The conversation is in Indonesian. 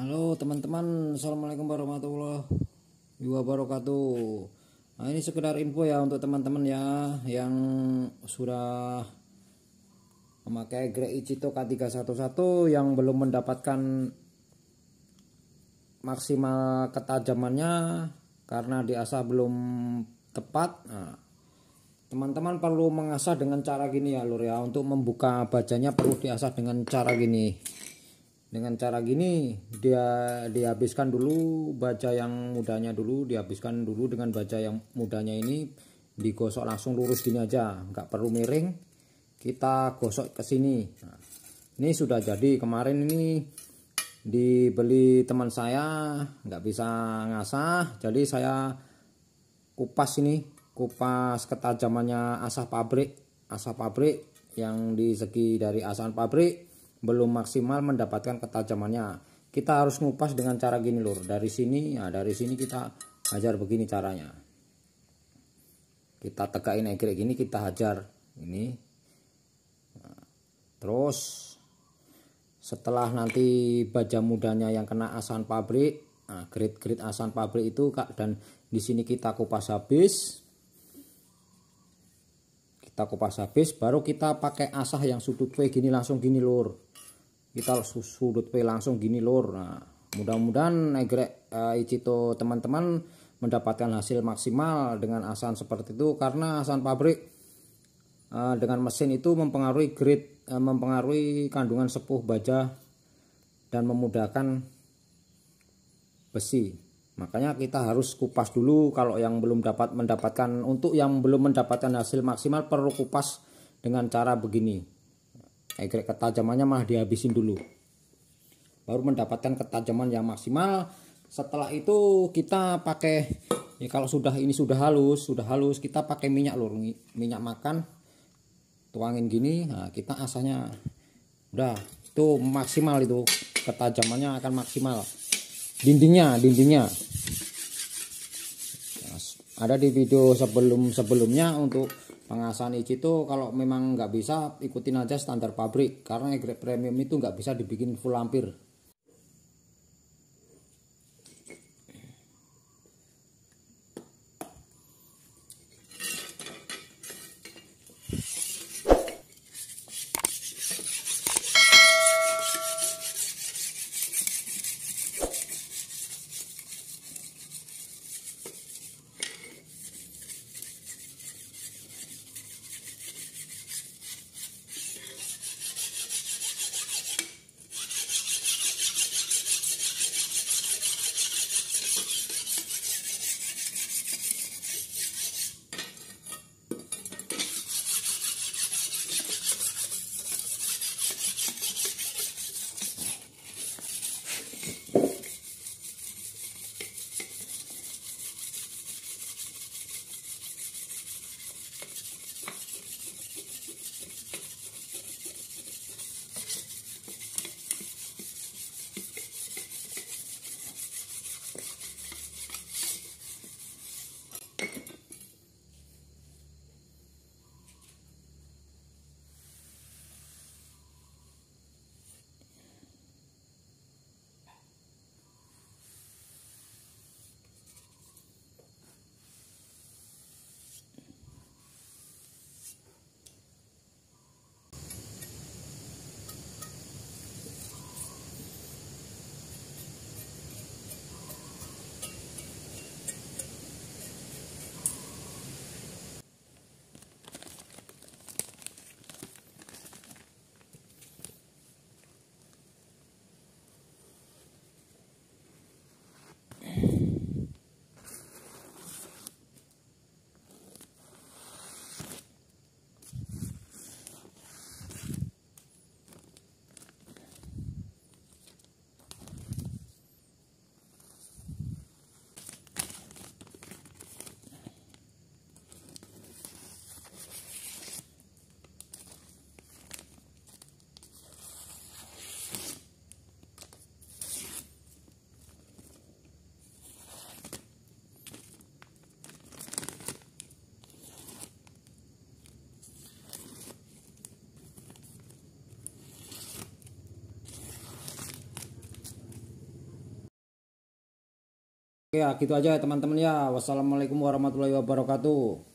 Halo teman-teman, Assalamualaikum warahmatullahi wabarakatuh Nah ini sekedar info ya untuk teman-teman ya Yang sudah memakai Grey Ichito K311 Yang belum mendapatkan maksimal ketajamannya Karena diasah belum tepat Nah teman-teman perlu mengasah dengan cara gini ya lur ya untuk membuka bajanya perlu diasah dengan cara gini dengan cara gini dia dihabiskan dulu baja yang mudanya dulu dihabiskan dulu dengan baja yang mudanya ini digosok langsung lurus gini aja nggak perlu miring kita gosok ke sini nah, ini sudah jadi kemarin ini dibeli teman saya nggak bisa ngasah jadi saya kupas ini kupas ketajamannya asah pabrik asah pabrik yang di segi dari asahan pabrik belum maksimal mendapatkan ketajamannya kita harus ngupas dengan cara gini lur dari sini ya dari sini kita hajar begini caranya kita tegakin egrek gini kita hajar ini terus setelah nanti baja mudanya yang kena asahan pabrik nah, grid-grid asahan pabrik itu kak dan di sini kita kupas habis kita kupas habis baru kita pakai asah yang sudut V gini langsung gini lur kita sudut P langsung gini lor nah mudah-mudahan egrek uh, eh, Ichito teman-teman mendapatkan hasil maksimal dengan asan seperti itu karena asan pabrik uh, dengan mesin itu mempengaruhi grade uh, mempengaruhi kandungan sepuh baja dan memudahkan besi makanya kita harus kupas dulu kalau yang belum dapat mendapatkan untuk yang belum mendapatkan hasil maksimal perlu kupas dengan cara begini Egrek ketajamannya mah dihabisin dulu. Baru mendapatkan ketajaman yang maksimal. Setelah itu kita pakai ya kalau sudah ini sudah halus, sudah halus kita pakai minyak lur, minyak makan tuangin gini, nah kita asahnya udah itu maksimal itu ketajamannya akan maksimal. Dindingnya, dindingnya nah, ada di video sebelum sebelumnya untuk pengasahan IC itu kalau memang nggak bisa ikutin aja standar pabrik karena e premium itu nggak bisa dibikin full lampir. Oke Ya, gitu aja ya teman-teman ya. Wassalamualaikum warahmatullahi wabarakatuh.